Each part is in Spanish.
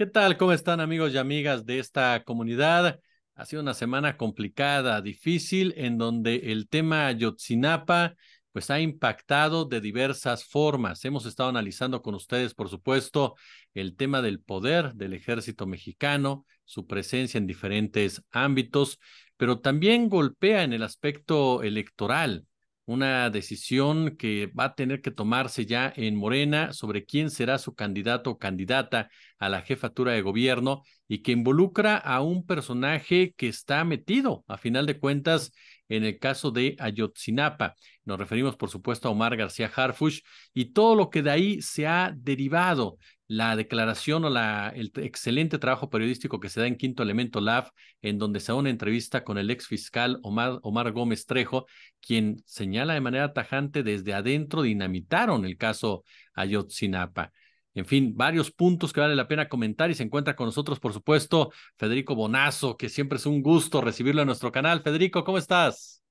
¿Qué tal? ¿Cómo están amigos y amigas de esta comunidad? Ha sido una semana complicada, difícil, en donde el tema Yotzinapa, pues ha impactado de diversas formas. Hemos estado analizando con ustedes, por supuesto, el tema del poder del ejército mexicano, su presencia en diferentes ámbitos, pero también golpea en el aspecto electoral una decisión que va a tener que tomarse ya en Morena sobre quién será su candidato o candidata a la jefatura de gobierno y que involucra a un personaje que está metido, a final de cuentas, en el caso de Ayotzinapa. Nos referimos, por supuesto, a Omar García Harfush y todo lo que de ahí se ha derivado la declaración o la, el excelente trabajo periodístico que se da en Quinto Elemento Lab, en donde se da una entrevista con el ex fiscal Omar, Omar Gómez Trejo, quien señala de manera tajante desde adentro dinamitaron el caso Ayotzinapa. En fin, varios puntos que vale la pena comentar y se encuentra con nosotros, por supuesto, Federico Bonazo, que siempre es un gusto recibirlo en nuestro canal. Federico, ¿cómo estás?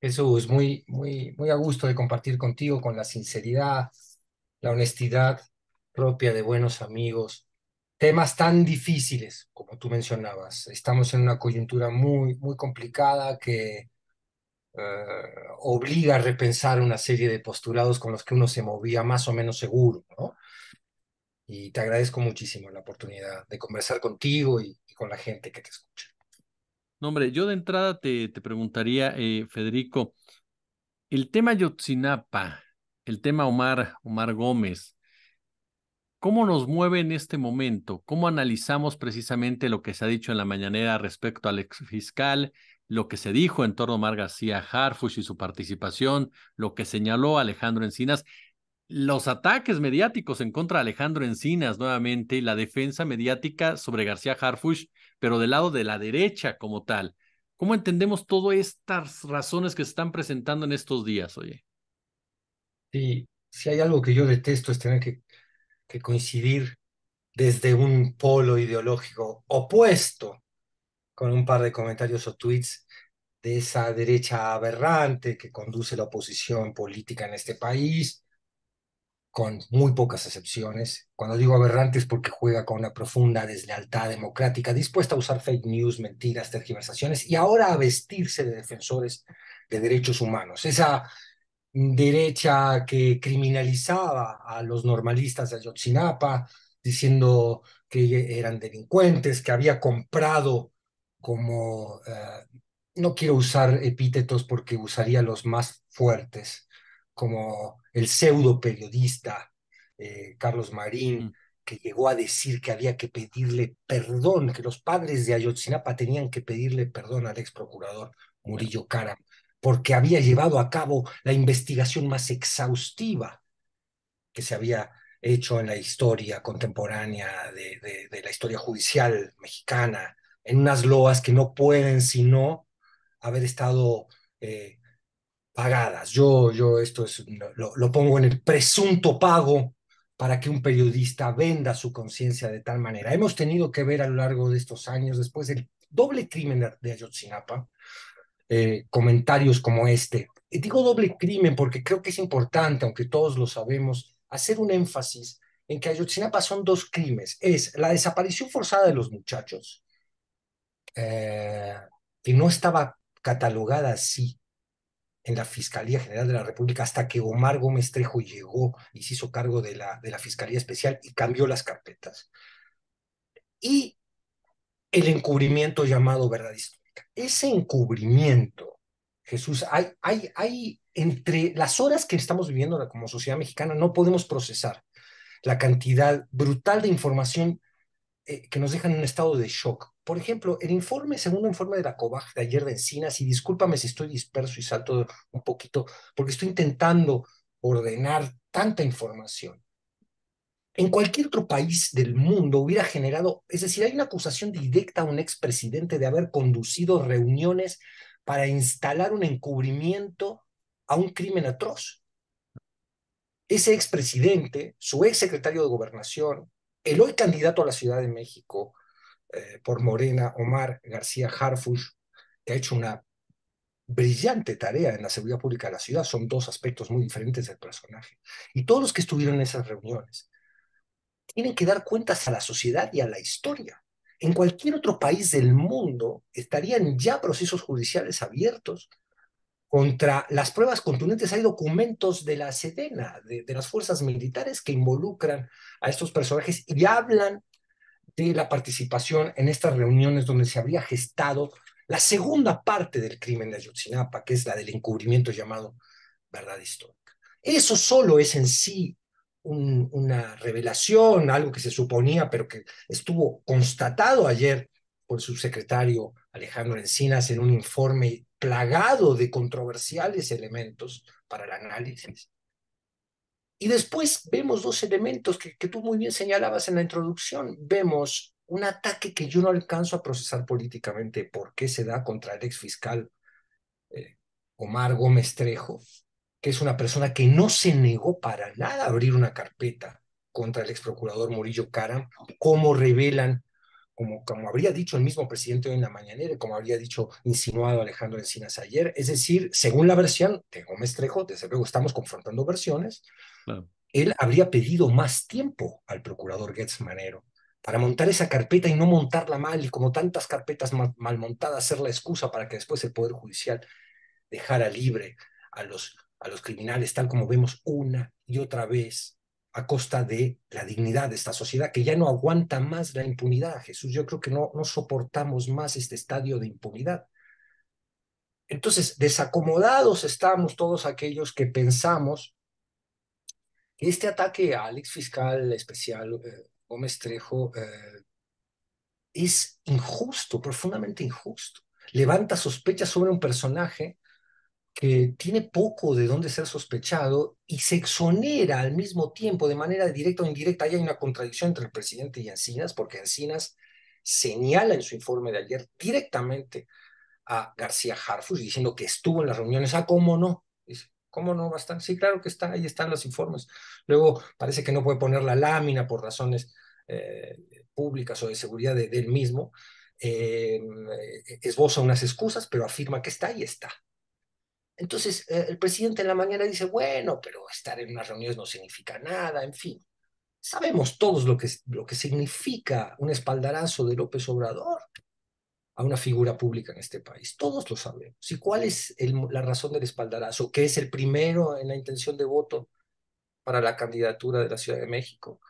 Eso es muy, muy, muy a gusto de compartir contigo con la sinceridad, la honestidad propia de buenos amigos, temas tan difíciles como tú mencionabas. Estamos en una coyuntura muy, muy complicada que eh, obliga a repensar una serie de postulados con los que uno se movía más o menos seguro, ¿no? Y te agradezco muchísimo la oportunidad de conversar contigo y, con la gente que te escucha. No, hombre, yo de entrada te, preguntaría, eh, Federico, el tema Yotzinapa, el tema Omar, Omar Gómez, ¿Cómo nos mueve en este momento? ¿Cómo analizamos precisamente lo que se ha dicho en la mañanera respecto al exfiscal, lo que se dijo en torno a Mar García Harfush y su participación, lo que señaló Alejandro Encinas, los ataques mediáticos en contra de Alejandro Encinas nuevamente la defensa mediática sobre García Harfush, pero del lado de la derecha como tal? ¿Cómo entendemos todas estas razones que se están presentando en estos días, oye? Sí, si hay algo que yo detesto es tener que que coincidir desde un polo ideológico opuesto con un par de comentarios o tweets de esa derecha aberrante que conduce la oposición política en este país, con muy pocas excepciones. Cuando digo aberrante es porque juega con una profunda deslealtad democrática, dispuesta a usar fake news, mentiras, tergiversaciones y ahora a vestirse de defensores de derechos humanos. Esa derecha que criminalizaba a los normalistas de Ayotzinapa, diciendo que eran delincuentes, que había comprado como, eh, no quiero usar epítetos porque usaría los más fuertes, como el pseudo periodista eh, Carlos Marín, que llegó a decir que había que pedirle perdón, que los padres de Ayotzinapa tenían que pedirle perdón al ex procurador Murillo Cara porque había llevado a cabo la investigación más exhaustiva que se había hecho en la historia contemporánea de, la historia judicial mexicana, en unas loas que no pueden sino haber estado eh, pagadas. Yo, yo esto es, lo, lo pongo en el presunto pago para que un periodista venda su conciencia de tal manera. Hemos tenido que ver a lo largo de estos años, después del doble crimen de Ayotzinapa, eh, comentarios como este. Y digo doble crimen porque creo que es importante, aunque todos lo sabemos, hacer un énfasis en que Ayotzinapa son dos crímenes. Es la desaparición forzada de los muchachos, eh, que no estaba catalogada así en la Fiscalía General de la República hasta que Omar Gómez Trejo llegó y se hizo cargo de la, de la Fiscalía Especial y cambió las carpetas. Y el encubrimiento llamado verdadista ese encubrimiento, Jesús, hay, hay, hay entre las horas que estamos viviendo como sociedad mexicana, no podemos procesar la cantidad brutal de información eh, que nos deja en un estado de shock. Por ejemplo, el informe, segundo informe de la COVAG de ayer de Encinas, y discúlpame si estoy disperso y salto un poquito, porque estoy intentando ordenar tanta información en cualquier otro país del mundo hubiera generado, es decir, hay una acusación directa a un expresidente de haber conducido reuniones para instalar un encubrimiento a un crimen atroz. Ese expresidente, su ex secretario de gobernación, el hoy candidato a la Ciudad de México eh, por Morena, Omar García Harfush, que ha hecho una brillante tarea en la seguridad pública de la ciudad, son dos aspectos muy diferentes del personaje, y todos los que estuvieron en esas reuniones tienen que dar cuentas a la sociedad y a la historia. En cualquier otro país del mundo estarían ya procesos judiciales abiertos contra las pruebas contundentes. Hay documentos de la Sedena, de, las fuerzas militares que involucran a estos personajes y hablan de la participación en estas reuniones donde se habría gestado la segunda parte del crimen de Ayotzinapa, que es la del encubrimiento llamado verdad histórica. Eso solo es en sí una revelación, algo que se suponía, pero que estuvo constatado ayer por el subsecretario Alejandro Encinas en un informe plagado de controversiales elementos para el análisis. Y después vemos dos elementos que, tú muy bien señalabas en la introducción. Vemos un ataque que yo no alcanzo a procesar políticamente por qué se da contra el exfiscal fiscal eh, Omar Gómez Trejo, que es una persona que no se negó para nada a abrir una carpeta contra el ex procurador Murillo Karam, como revelan, como, como habría dicho el mismo presidente hoy en la mañanera, como habría dicho insinuado Alejandro Encinas ayer, es decir, según la versión de Gómez Trejo, desde luego estamos confrontando versiones, él habría pedido más tiempo al procurador getsmanero Manero para montar esa carpeta y no montarla mal, y como tantas carpetas mal, mal montadas, ser la excusa para que después el Poder Judicial dejara libre a los a los criminales, tal como vemos una y otra vez, a costa de la dignidad de esta sociedad que ya no aguanta más la impunidad. Jesús, yo creo que no, no soportamos más este estadio de impunidad. Entonces, desacomodados estamos todos aquellos que pensamos que este ataque al Alex fiscal especial eh, Gómez Trejo eh, es injusto, profundamente injusto. Levanta sospechas sobre un personaje que tiene poco de dónde ser sospechado y se exonera al mismo tiempo de manera directa o indirecta. Ahí hay una contradicción entre el presidente y Encinas, porque Encinas señala en su informe de ayer directamente a García Harfus diciendo que estuvo en las reuniones. Ah, ¿cómo no? Dice, ¿cómo no va a estar? Sí, claro que está, ahí están los informes. Luego parece que no puede poner la lámina por razones eh, públicas o de seguridad de, él mismo. Eh, esboza unas excusas, pero afirma que está y está. Entonces, eh, el presidente en la mañana dice, bueno, pero estar en unas reuniones no significa nada, en fin. Sabemos todos lo que, lo que significa un espaldarazo de López Obrador a una figura pública en este país. Todos lo sabemos. ¿Y cuál es la razón del espaldarazo? Que es el primero en la intención de voto para la candidatura de la Ciudad de México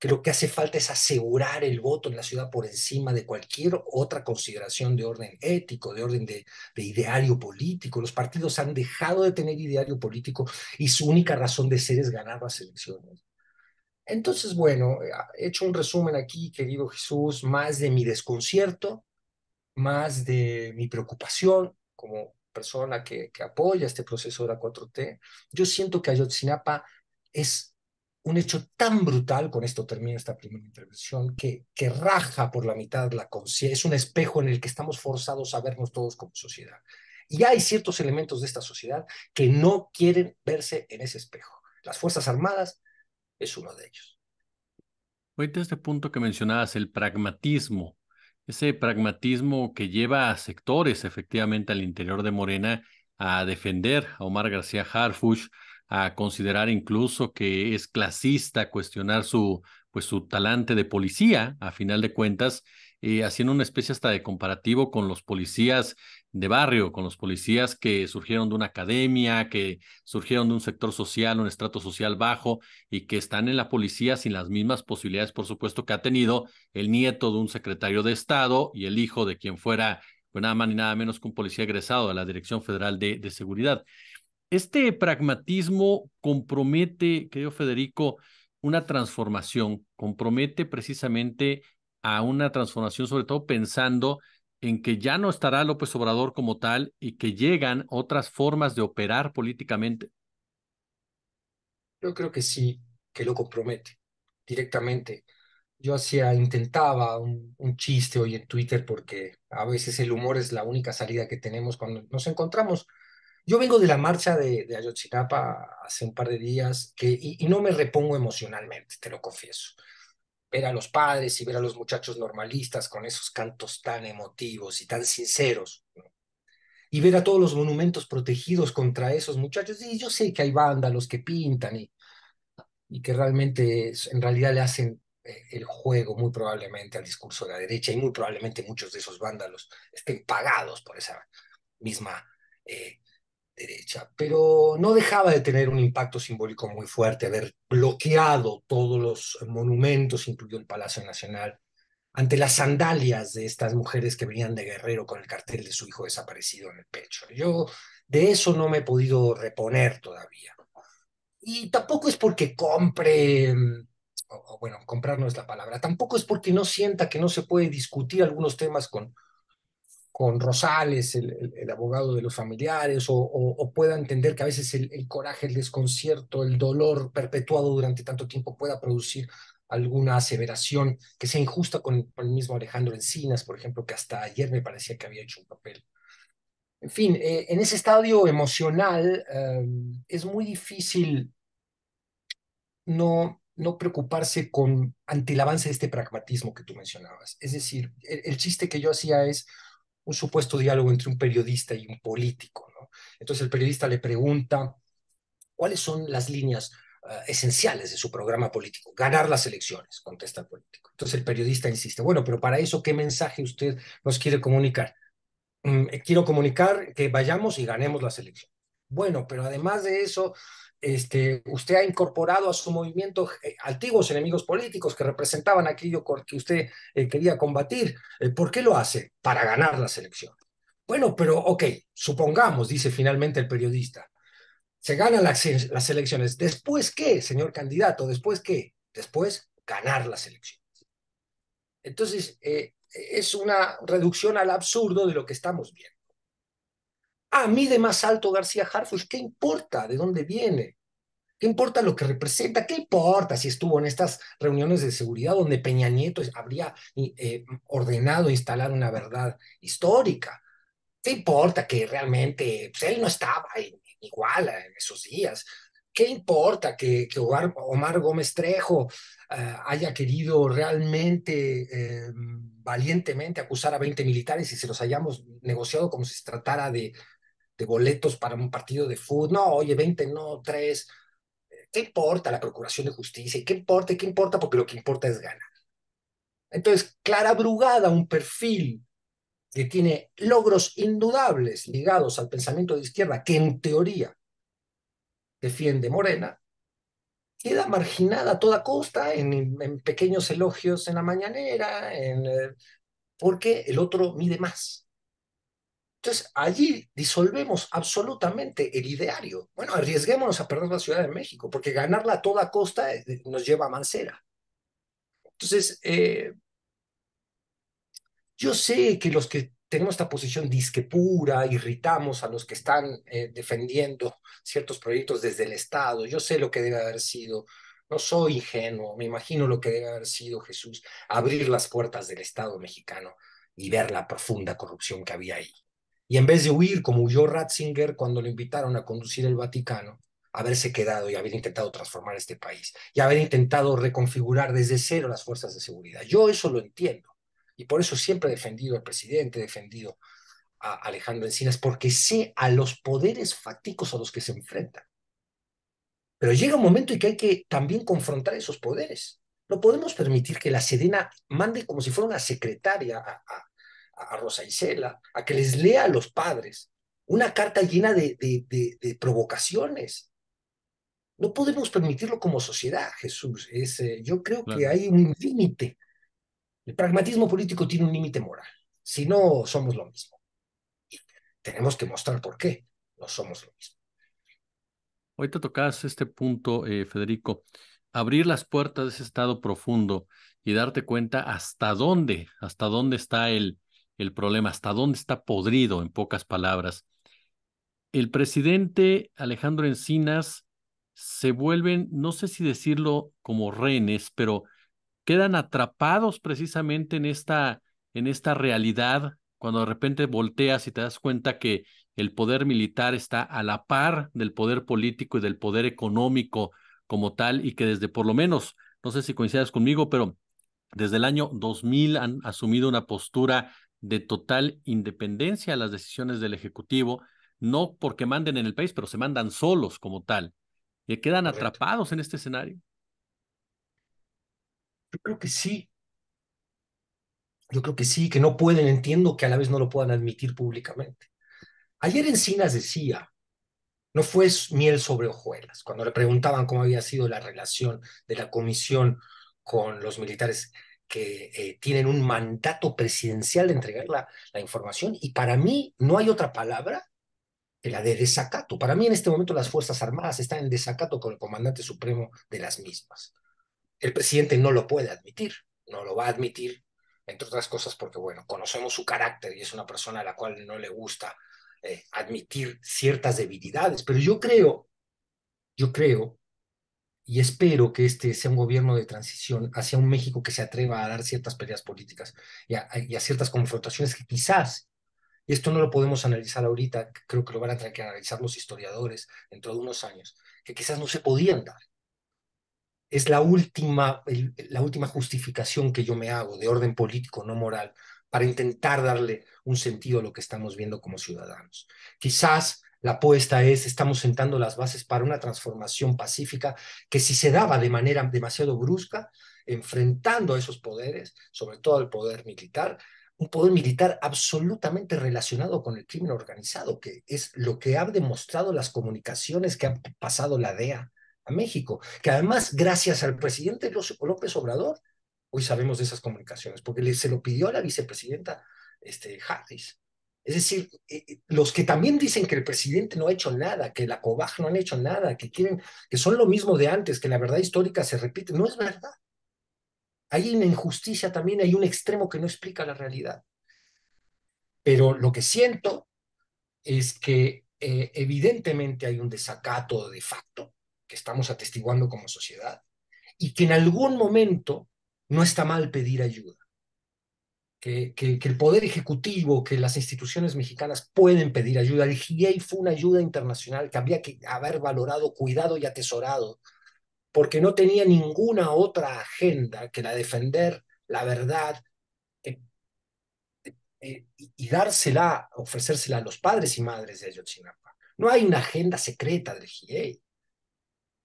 que lo que hace falta es asegurar el voto en la ciudad por encima de cualquier otra consideración de orden ético, de orden de, de, ideario político. Los partidos han dejado de tener ideario político y su única razón de ser es ganar las elecciones. Entonces, bueno, he hecho un resumen aquí, querido Jesús, más de mi desconcierto, más de mi preocupación como persona que, que apoya este proceso de la 4T. Yo siento que Ayotzinapa es un hecho tan brutal, con esto termina esta primera intervención, que, que raja por la mitad la conciencia, es un espejo en el que estamos forzados a vernos todos como sociedad. Y hay ciertos elementos de esta sociedad que no quieren verse en ese espejo. Las Fuerzas Armadas es uno de ellos. Ahorita este punto que mencionabas, el pragmatismo, ese pragmatismo que lleva a sectores efectivamente al interior de Morena a defender a Omar García Harfuch, a considerar incluso que es clasista, cuestionar su, pues, su talante de policía, a final de cuentas, eh, haciendo una especie hasta de comparativo con los policías de barrio, con los policías que surgieron de una academia, que surgieron de un sector social, un estrato social bajo y que están en la policía sin las mismas posibilidades, por supuesto, que ha tenido el nieto de un secretario de Estado y el hijo de quien fuera, pues nada más ni nada menos que un policía egresado de la Dirección Federal de, de Seguridad. Este pragmatismo compromete, querido Federico, una transformación, compromete precisamente a una transformación, sobre todo pensando en que ya no estará López Obrador como tal y que llegan otras formas de operar políticamente. Yo creo que sí, que lo compromete directamente. Yo hacía, intentaba un, un, chiste hoy en Twitter porque a veces el humor es la única salida que tenemos cuando nos encontramos yo vengo de la marcha de, Ayotzinapa hace un par de días que, y, no me repongo emocionalmente, te lo confieso. Ver a los padres y ver a los muchachos normalistas con esos cantos tan emotivos y tan sinceros. Y ver a todos los monumentos protegidos contra esos muchachos. Y yo sé que hay vándalos que pintan y, y que realmente en realidad le hacen eh, el juego muy probablemente al discurso de la derecha y muy probablemente muchos de esos vándalos estén pagados por esa misma eh, derecha, pero no dejaba de tener un impacto simbólico muy fuerte, haber bloqueado todos los monumentos, incluido el Palacio Nacional, ante las sandalias de estas mujeres que venían de Guerrero con el cartel de su hijo desaparecido en el pecho. Yo de eso no me he podido reponer todavía. Y tampoco es porque compre, mm, o, bueno, comprar no es la palabra, tampoco es porque no sienta que no se puede discutir algunos temas con con Rosales, el, abogado de los familiares, o, o, pueda entender que a veces el, coraje, el desconcierto, el dolor perpetuado durante tanto tiempo pueda producir alguna aseveración que sea injusta con, el mismo Alejandro Encinas, por ejemplo, que hasta ayer me parecía que había hecho un papel. En fin, eh, en ese estadio emocional em, es muy difícil no, preocuparse con, ante el avance de este pragmatismo que tú mencionabas. Es decir, el, chiste que yo hacía es, un supuesto diálogo entre un periodista y un político. Entonces el periodista le pregunta cuáles son las líneas ah, esenciales de su programa político. Ganar las elecciones, contesta el político. Entonces el periodista insiste, bueno, pero para eso, ¿qué mensaje usted nos quiere comunicar? Mm, eh, quiero comunicar que vayamos y ganemos las elecciones. Bueno, pero además de eso, este, usted ha incorporado a su movimiento eh, antiguos enemigos políticos que representaban aquello que usted eh, quería combatir. Eh, ¿Por qué lo hace? Para ganar las elecciones. Bueno, pero ok, supongamos, dice finalmente el periodista, se ganan las, elecciones. ¿Después qué, señor candidato? ¿Después qué? Después ganar las elecciones. Entonces, es una reducción al absurdo de lo que estamos viendo. A ah, mí de más alto García Harfush, ¿qué importa de dónde viene? ¿Qué importa lo que representa? ¿Qué importa si estuvo en estas reuniones de seguridad donde Peña Nieto habría eh, ordenado instalar una verdad histórica? ¿Qué importa que realmente pues, él no estaba igual eh, en esos días? ¿Qué importa que, Omar, Gómez Trejo eh, haya querido realmente valientemente acusar a 20 militares y se los hayamos negociado como si se tratara de de boletos para un partido de fútbol, no, oye, 20, no, 3, ¿qué importa la Procuración de Justicia? ¿Y qué importa? ¿Qué importa? Porque lo que importa es ganar. Entonces, Clara Brugada, un perfil que tiene logros indudables ligados al pensamiento de izquierda, que en teoría defiende Morena, queda marginada a toda costa en, pequeños elogios en la mañanera, en, eh, porque el otro mide más. Entonces, allí disolvemos absolutamente el ideario. Bueno, arriesguémonos a perder la Ciudad de México, porque ganarla a toda costa eh, eh, nos lleva a Mancera. Entonces, eh, yo sé que los que tenemos esta posición disque pura, irritamos a los que están defendiendo ciertos proyectos desde el Estado. Yo sé lo que debe haber sido. No soy ingenuo, me imagino lo que debe haber sido Jesús, abrir las puertas del Estado mexicano y ver la profunda corrupción que había ahí y en vez de huir como huyó Ratzinger cuando lo invitaron a conducir el Vaticano, haberse quedado y haber intentado transformar este país y haber intentado reconfigurar desde cero las fuerzas de seguridad. Yo eso lo entiendo y por eso siempre he defendido al presidente, he defendido a Alejandro Encinas, porque sé a los poderes fácticos a los que se enfrentan. Pero llega un momento en que hay que también confrontar esos poderes. No podemos permitir que la Sedena mande como si fuera una secretaria a a Rosa Isela a que les lea a los padres una carta llena de, de, provocaciones. No podemos permitirlo como sociedad, Jesús. Eh, yo creo que hay un límite. El pragmatismo político tiene un límite moral. Si no, somos lo mismo. tenemos que mostrar por qué no somos lo mismo. Hoy te tocas este punto, eh, Federico. Abrir las puertas de ese estado profundo y darte cuenta hasta dónde, hasta dónde está el, el problema, hasta dónde está podrido, en pocas palabras. El presidente Alejandro Encinas se vuelven, no sé si decirlo como rehenes, pero quedan atrapados precisamente en esta, en esta realidad, cuando de repente volteas y te das cuenta que el poder militar está a la par del poder político y del poder económico como tal, y que desde por lo menos, no sé si coincidas conmigo, pero desde el año 2000 han asumido una postura de total independencia a las decisiones del Ejecutivo, no porque manden en el país, pero se mandan solos como tal. ¿Y quedan atrapados en este escenario? Yo creo que sí. Yo creo que sí, que no pueden, entiendo que a la vez no lo puedan admitir públicamente. Ayer Encinas decía, no fue miel sobre hojuelas, cuando le preguntaban cómo había sido la relación de la comisión con los militares que eh, tienen un mandato presidencial de entregar la, información y para mí no hay otra palabra que la de desacato. Para mí en este momento las Fuerzas Armadas están en desacato con el comandante supremo de las mismas. El presidente no lo puede admitir, no lo va a admitir, entre otras cosas porque, bueno, conocemos su carácter y es una persona a la cual no le gusta eh, admitir ciertas debilidades, pero yo creo, yo creo y espero que este sea un gobierno de transición hacia un México que se atreva a dar ciertas peleas políticas y a, ciertas confrontaciones que quizás, y esto no lo podemos analizar ahorita, creo que lo van a tener que analizar los historiadores dentro de unos años, que quizás no se podían dar. Es la última, la última justificación que yo me hago de orden político, no moral, para intentar darle un sentido a lo que estamos viendo como ciudadanos. Quizás la apuesta es, estamos sentando las bases para una transformación pacífica que si se daba de manera demasiado brusca, enfrentando a esos poderes, sobre todo al poder militar, un poder militar absolutamente relacionado con el crimen organizado, que es lo que han demostrado las comunicaciones que ha pasado la DEA a México, que además gracias al presidente López Obrador, hoy sabemos de esas comunicaciones, porque se lo pidió a la vicepresidenta este, Harris. Es decir, eh, eh, los que también dicen que el presidente no ha hecho nada, que la COBAJ no han hecho nada, que quieren, que son lo mismo de antes, que la verdad histórica se repite, no es verdad. Hay una injusticia también, hay un extremo que no explica la realidad. Pero lo que siento es que eh, evidentemente hay un desacato de facto que estamos atestiguando como sociedad y que en algún momento no está mal pedir ayuda que, el Poder Ejecutivo, que las instituciones mexicanas pueden pedir ayuda. El GIEI fue una ayuda internacional que había que haber valorado, cuidado y atesorado, porque no tenía ninguna otra agenda que la defender la verdad eh, eh, y dársela, ofrecérsela a los padres y madres de Ayotzinapa. No hay una agenda secreta del GIEI.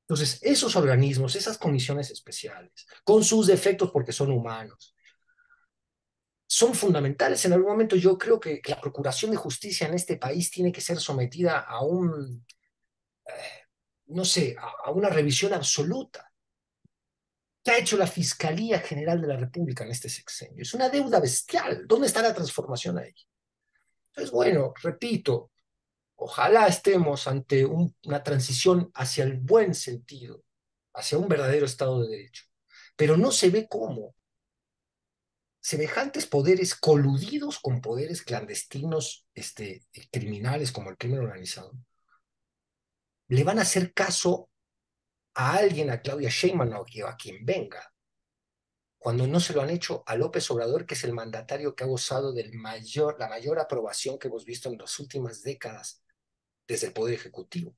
Entonces, esos organismos, esas comisiones especiales, con sus defectos porque son humanos, son fundamentales. En algún momento yo creo que la procuración de justicia en este país tiene que ser sometida a un, eh, no sé, a, una revisión absoluta. ¿Qué ha hecho la Fiscalía General de la República en este sexenio? Es una deuda bestial. ¿Dónde está la transformación ahí? Entonces, bueno, repito, ojalá estemos ante una transición hacia el buen sentido, hacia un verdadero Estado de Derecho, pero no se ve cómo semejantes poderes coludidos con poderes clandestinos este, criminales como el crimen organizado, le van a hacer caso a alguien, a Claudia Sheinbaum o a quien venga, cuando no se lo han hecho a López Obrador, que es el mandatario que ha gozado de mayor, la mayor aprobación que hemos visto en las últimas décadas desde el Poder Ejecutivo.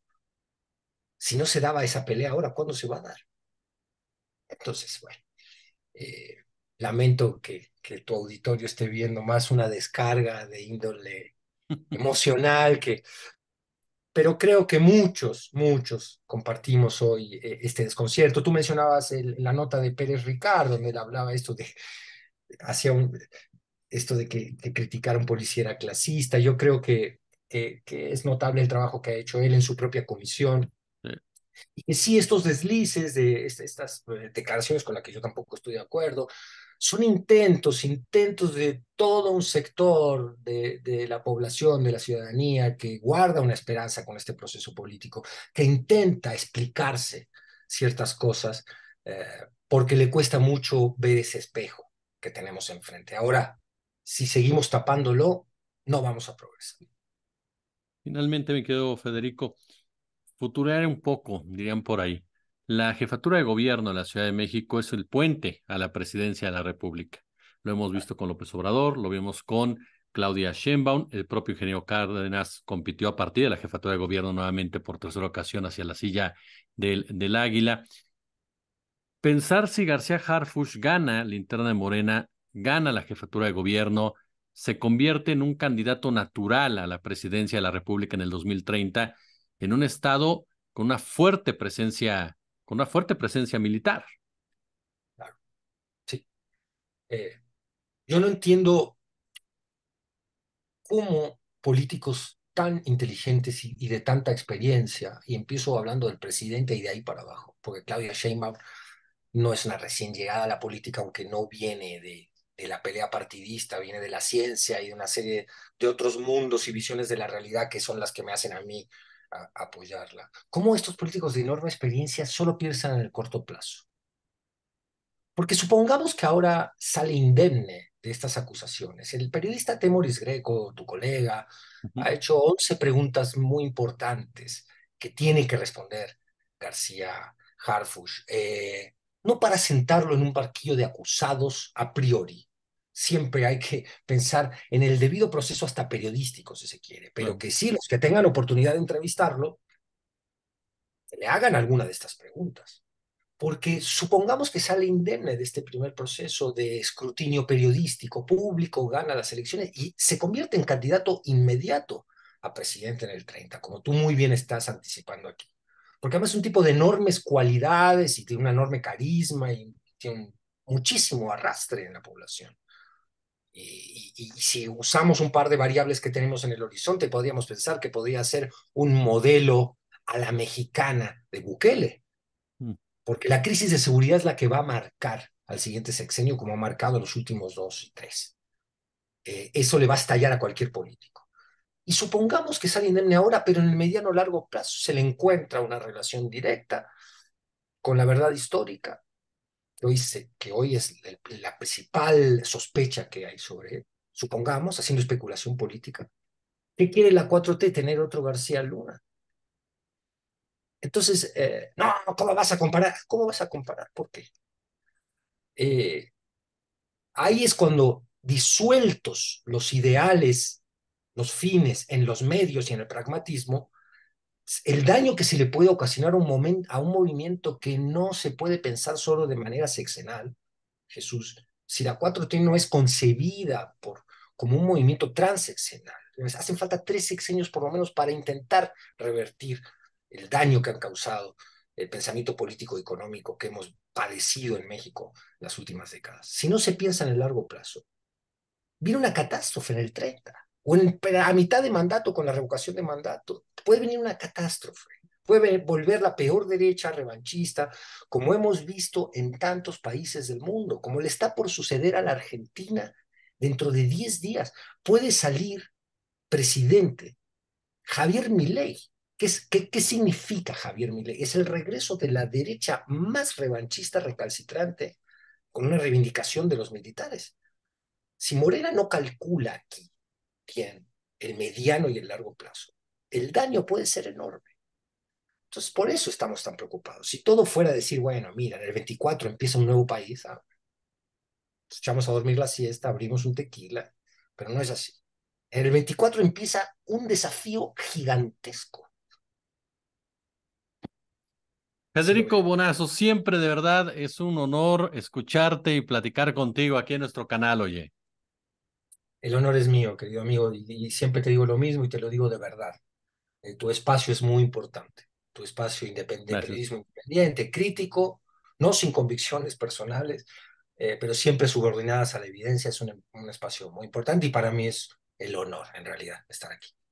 Si no se daba esa pelea ahora, ¿cuándo se va a dar? Entonces, bueno, eh, lamento que, tu auditorio esté viendo más una descarga de índole emocional que pero creo que muchos, muchos compartimos hoy eh, este desconcierto. Tú mencionabas la nota de Pérez Ricardo, donde él hablaba esto de, esto de que, criticar a un policía era clasista. Yo creo que, es notable el trabajo que ha hecho él en su propia comisión. Y que sí, estos deslices de estas eh, declaraciones con las que yo tampoco estoy de acuerdo, son intentos, intentos de todo un sector de, la población, de la ciudadanía, que guarda una esperanza con este proceso político, que intenta explicarse ciertas cosas eh, porque le cuesta mucho ver ese espejo que tenemos enfrente. Ahora, si seguimos tapándolo, no vamos a progresar. Finalmente me quedo, Federico, futurear un poco, dirían por ahí. La jefatura de gobierno de la Ciudad de México es el puente a la presidencia de la República. Lo hemos visto con López Obrador, lo vimos con Claudia Sheinbaum, el propio ingeniero Cárdenas compitió a partir de la jefatura de gobierno nuevamente por tercera ocasión hacia la silla del, del Águila. Pensar si García Harfush gana la interna de Morena, gana la jefatura de gobierno, se convierte en un candidato natural a la presidencia de la República en el 2030, en un estado con una fuerte presencia con una fuerte presencia militar. Claro. Sí. Eh, yo no entiendo cómo políticos tan inteligentes y, de tanta experiencia, y empiezo hablando del presidente y de ahí para abajo, porque Claudia Sheinbaum no es una recién llegada a la política, aunque no viene de, de la pelea partidista, viene de la ciencia y de una serie de otros mundos y visiones de la realidad que son las que me hacen a mí apoyarla. ¿Cómo estos políticos de enorme experiencia solo piensan en el corto plazo? Porque supongamos que ahora sale indemne de estas acusaciones. El periodista Temoris Greco, tu colega, ha hecho 11 preguntas muy importantes que tiene que responder García Harfush, eh, no para sentarlo en un barquillo de acusados a priori, siempre hay que pensar en el debido proceso hasta periodístico, si se quiere, pero que sí, los que tengan oportunidad de entrevistarlo, le hagan alguna de estas preguntas. Porque supongamos que sale indemne de este primer proceso de escrutinio periodístico público, gana las elecciones y se convierte en candidato inmediato a presidente en el 30, como tú muy bien estás anticipando aquí. Porque además es un tipo de enormes cualidades y tiene un enorme carisma y tiene muchísimo arrastre en la población. Y, si usamos un par de variables que tenemos en el horizonte, podríamos pensar que podría ser un modelo a la mexicana de Bukele. Mm. Porque la crisis de seguridad es la que va a marcar al siguiente sexenio, como ha marcado los últimos dos y tres. Eh, eso le va a estallar a cualquier político. Y supongamos que sale indemne ahora, pero en el mediano largo plazo se le encuentra una relación directa con la verdad histórica, que hoy, que hoy es la principal sospecha que hay sobre él, supongamos, haciendo especulación política, ¿qué quiere la 4T tener otro García Luna? Entonces, eh, no, ¿cómo vas a comparar? ¿Cómo vas a comparar? ¿Por qué? Eh, ahí es cuando disueltos los ideales, los fines en los medios y en el pragmatismo, el daño que se le puede ocasionar a un movimiento que no se puede pensar solo de manera sexenal, Jesús, si la 4T no es concebida por, como un movimiento transeccional, hacen falta tres sexenios por lo menos para intentar revertir el daño que han causado el pensamiento político económico que hemos padecido en México las últimas décadas. Si no se piensa en el largo plazo, viene una catástrofe en el 30 o a mitad de mandato con la revocación de mandato, puede venir una catástrofe, puede volver la peor derecha revanchista, como hemos visto en tantos países del mundo, como le está por suceder a la Argentina dentro de 10 días. Puede salir presidente Javier Milei. ¿Qué, qué, qué significa Javier Milei? Es el regreso de la derecha más revanchista recalcitrante con una reivindicación de los militares. Si Morena no calcula aquí el mediano y el largo plazo, el daño puede ser enorme. Entonces, por eso estamos tan preocupados. Si todo fuera decir, bueno, mira, en el 24 empieza un nuevo país, ah, echamos a dormir la siesta, abrimos un tequila, pero no es así. En el 24 empieza un desafío gigantesco. Federico Bonazo, siempre de verdad es un honor escucharte y platicar contigo aquí en nuestro canal, oye. El honor es mío, querido amigo, y, siempre te digo lo mismo y te lo digo de verdad. Eh, tu espacio es muy importante, tu espacio independiente, independiente, crítico, no sin convicciones personales, eh, pero siempre subordinadas a la evidencia, es un espacio muy importante y para mí es el honor, en realidad, estar aquí.